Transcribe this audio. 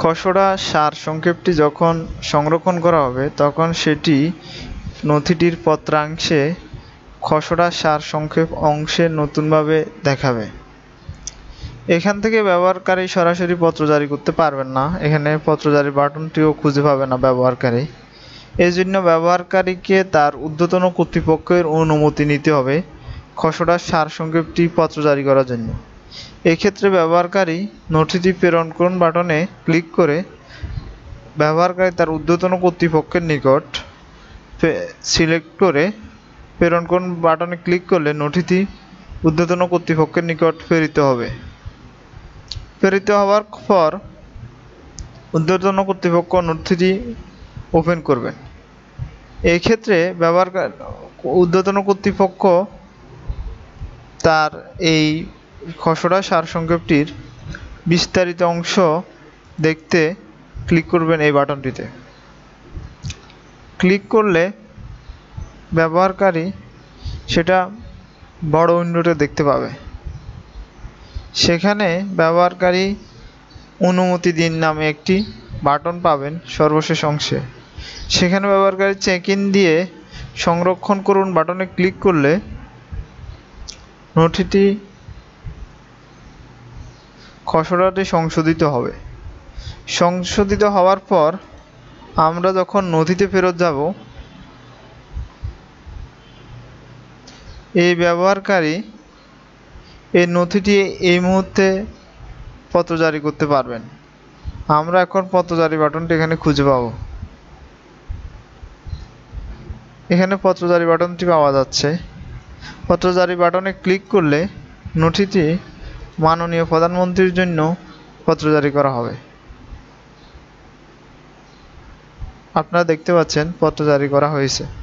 খসড়া সার সংক্ষেপটি যখন সংরক্ষণ করা হবে তখন সেটি নথিটির পত্রাংশে খসড়া সার সংক্ষেপ অংশে নতুনভাবে দেখাবে এখান থেকে ব্যবহারকারী সরাসরি পত্র জারি করতে পারবেন না এখানে পত্র জারি বাটনটিও খুঁজে পাবে না ব্যবহারকারী এজন্য ব্যবহারকারীকে তার ঊর্ধ্বতন কর্তৃপক্ষের অনুমতি নিতে হবে খসড়া সারসংক্ষেপটি পত্র জারি করার জন্য এক্ষেত্রে ব্যবহারকারী নথিটি প্রেরণ করুন বাটনে ক্লিক করে ব্যবহারকারী তার উর্ধ্বতন কর্তৃপক্ষের নিকট সিলেক্ট করে প্রেরণ করুন বাটনে ক্লিক করলে নথিটি উর্ধ্বতন কর্তৃপক্ষের নিকট প্রেরিত হবে প্রেরিত হওয়ার পর উর্ধ্বতন কর্তৃপক্ষ নথিটি ওপেন করবেন এই ক্ষেত্রে ব্যবহারকার ঊর্ধ্বতন কর্তৃপক্ষ তার এই খসড়া সারসংক্ষেপটির বিস্তারিত অংশ দেখতে ক্লিক করবেন এই বাটনটিতে ক্লিক করলে ব্যবহারকারী সেটা বড় উইন্ডোতে দেখতে পাবে সেখানে ব্যবহারকারী অনুমতি দিন নামে একটি বাটন পাবেন সর্বশেষ অংশে সেখানে ব্যবহারকারী চেক ইন দিয়ে সংরক্ষণ করুন বাটনে ক্লিক করলে নথিটি খসড়াটি সংশোধিত হবে সংশোধিত হওয়ার পর আমরা যখন নথিতে ফেরত যাব এই ব্যবহারকারী এই নথিটি এই মুহূর্তে পত্র জারি করতে পারবেন আমরা এখন পত্র জারি বাটনটি এখানে খুঁজে পাবো এখানে পত্র জারি বাটনটি পাওয়া যাচ্ছে পত্র জারি বাটনে ক্লিক করলে নথিটি মাননীয় প্রধানমন্ত্রীর জন্য পত্র জারি করা হবে আপনারা দেখতে পাচ্ছেন পত্র জারি করা হয়েছে